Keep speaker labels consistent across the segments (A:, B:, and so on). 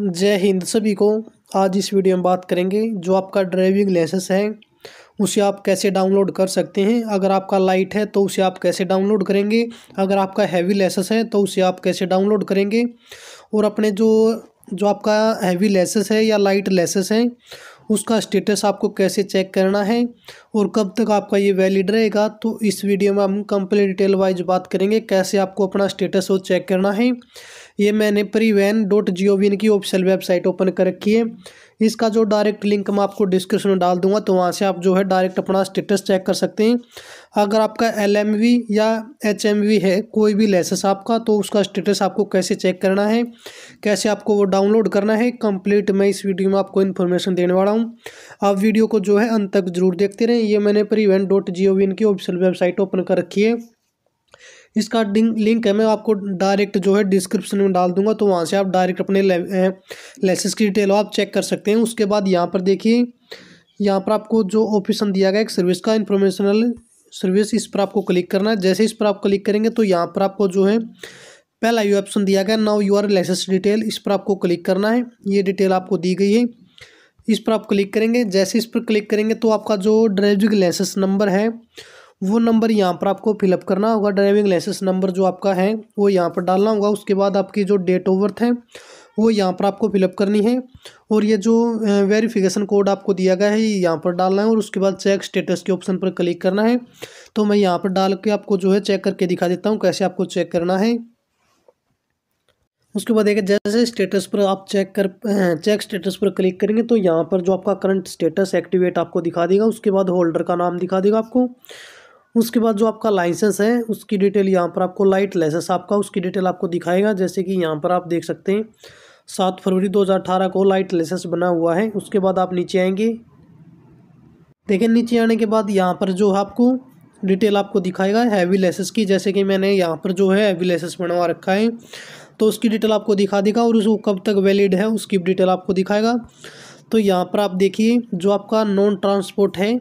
A: जय हिंद सभी को आज इस वीडियो में बात करेंगे जो आपका ड्राइविंग लाइसेंस है उसे आप कैसे डाउनलोड कर सकते हैं अगर आपका लाइट है तो उसे आप कैसे डाउनलोड करेंगे अगर आपका हैवी लाइसेंस है तो उसे आप कैसे डाउनलोड करेंगे और अपने जो जो आपका हैवी लाइसेंस है या लाइट लाइसेंस है उसका स्टेटस आपको कैसे चेक करना है और कब तक आपका ये वैलिड रहेगा तो इस वीडियो में हम कंप्लीट डिटेल वाइज बात करेंगे कैसे आपको अपना स्टेटस वो चेक करना है ये मैंने Parivahan dot G O V इनकी ऑफिशियल वेबसाइट ओपन कर रखी है इसका जो डायरेक्ट लिंक मैं आपको डिस्क्रिप्शन में डाल दूंगा तो वहाँ से आप जो है डायरेक्ट अपना स्टेटस चेक कर सकते हैं अगर आपका एल या एच है कोई भी लाइसेंस आपका तो उसका स्टेटस आपको कैसे चेक करना है कैसे आपको वो डाउनलोड करना है कंप्लीट मैं इस वीडियो में आपको इन्फॉर्मेशन देने वाला हूँ आप वीडियो को जो है अंत तक जरूर देखते रहें ये मैंने Parivahan dot G O V इनकी ऑफिशियल वेबसाइट ओपन कर रखी है इसका लिंक है मैं आपको डायरेक्ट जो है डिस्क्रिप्शन में डाल दूंगा तो वहाँ से आप डायरेक्ट अपने लेसेस की डिटेल आप चेक कर सकते हैं उसके बाद यहाँ पर देखिए यहाँ पर आपको जो ऑप्शन दिया गया एक सर्विस का इंफॉर्मेशनल सर्विस इस पर आपको क्लिक करना है जैसे इस पर आप क्लिक करेंगे तो यहाँ पर आपको जो है पहला यू ऑप्शन दिया गया now you are licences detail इस पर आपको क्लिक करना है ये डिटेल आपको दी गई है इस पर आप क्लिक करेंगे जैसे इस पर क्लिक करेंगे तो आपका जो ड्राइविंग लाइसेंस नंबर है वो नंबर यहाँ पर आपको फिलअप करना होगा ड्राइविंग लाइसेंस नंबर जो आपका है वो यहाँ पर डालना होगा उसके बाद आपकी जो डेट ऑफ बर्थ है वो यहाँ पर आपको फिलअप करनी है और ये जो वेरिफिकेशन कोड आपको दिया गया है ये यहाँ पर डालना है और उसके बाद चेक स्टेटस के ऑप्शन पर क्लिक करना है तो मैं यहाँ पर डाल के आपको जो है चेक करके दिखा देता हूँ कैसे आपको चेक करना है उसके बाद एक जैसे स्टेटस पर आप चेक कर चेक स्टेटस पर क्लिक करेंगे तो यहाँ पर जो आपका करंट स्टेटस एक्टिवेट आपको दिखा देगा उसके बाद होल्डर का नाम दिखा देगा आपको उसके बाद जो आपका लाइसेंस है उसकी डिटेल यहाँ पर आपको लाइट लाइसेंस आपका उसकी डिटेल आपको दिखाएगा जैसे कि यहाँ पर आप देख सकते हैं सात फरवरी 2018 को लाइट लाइसेंस बना हुआ है उसके बाद आप नीचे आएंगे देखिए नीचे आने के बाद यहाँ पर जो आपको डिटेल आपको दिखाएगा हैवी लाइसेंस की जैसे कि मैंने यहाँ पर जो है हैवी लाइसेंस बनवा रखा है तो उसकी डिटेल आपको दिखा देगा और उसको कब तक वैलिड है उसकी डिटेल आपको दिखाएगा तो यहाँ पर आप देखिए जो आपका नॉन ट्रांसपोर्ट है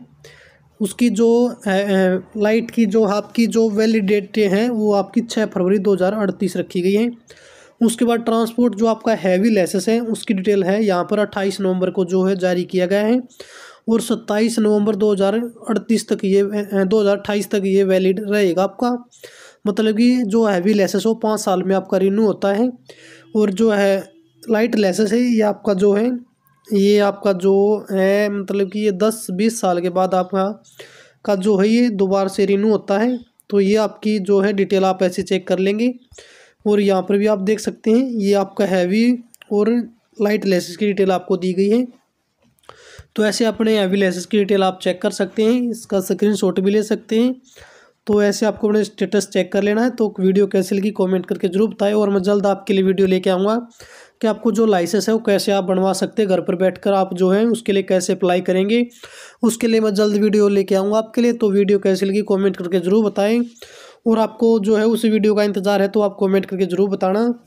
A: उसकी जो लाइट की जो आपकी जो वैलिडेट है हैं वो आपकी छः फरवरी दो हज़ार अड़तीस रखी गई है उसके बाद ट्रांसपोर्ट जो आपका हैवी लाइसेंस है उसकी डिटेल है यहाँ पर अट्ठाईस नवंबर को जो है जारी किया गया है और सत्ताईस नवंबर 2038 तक ये 2028 तक ये वैलिड रहेगा आपका मतलब कि जो हैवी लाइसेंस हो पाँच साल में आपका रिन्यू होता है और जो है लाइट लाइसेंस है ये आपका जो है ये आपका जो है मतलब कि ये दस बीस साल के बाद आपका का जो है ये दोबारा से रिन्यू होता है तो ये आपकी जो है डिटेल आप ऐसे चेक कर लेंगे और यहाँ पर भी आप देख सकते हैं ये आपका हैवी और लाइट लेसेस की डिटेल आपको दी गई है तो ऐसे अपने हैवी लेसेस की डिटेल आप चेक कर सकते हैं इसका स्क्रीनशॉट भी ले सकते हैं तो ऐसे आपको अपने स्टेटस चेक कर लेना है तो वीडियो कैसे लगी कमेंट करके जरूर बताएं और मैं जल्द आपके लिए वीडियो लेके आऊँगा कि आपको जो लाइसेंस है वो कैसे आप बनवा सकते हैं घर पर बैठकर आप जो है उसके लिए कैसे अप्लाई करेंगे उसके लिए मैं जल्द वीडियो लेके आऊँगा आपके लिए तो वीडियो कैसी लगी कॉमेंट करके ज़रूर बताएँ और आपको जो है उस वीडियो का इंतज़ार है तो आप कॉमेंट करके ज़रूर बताना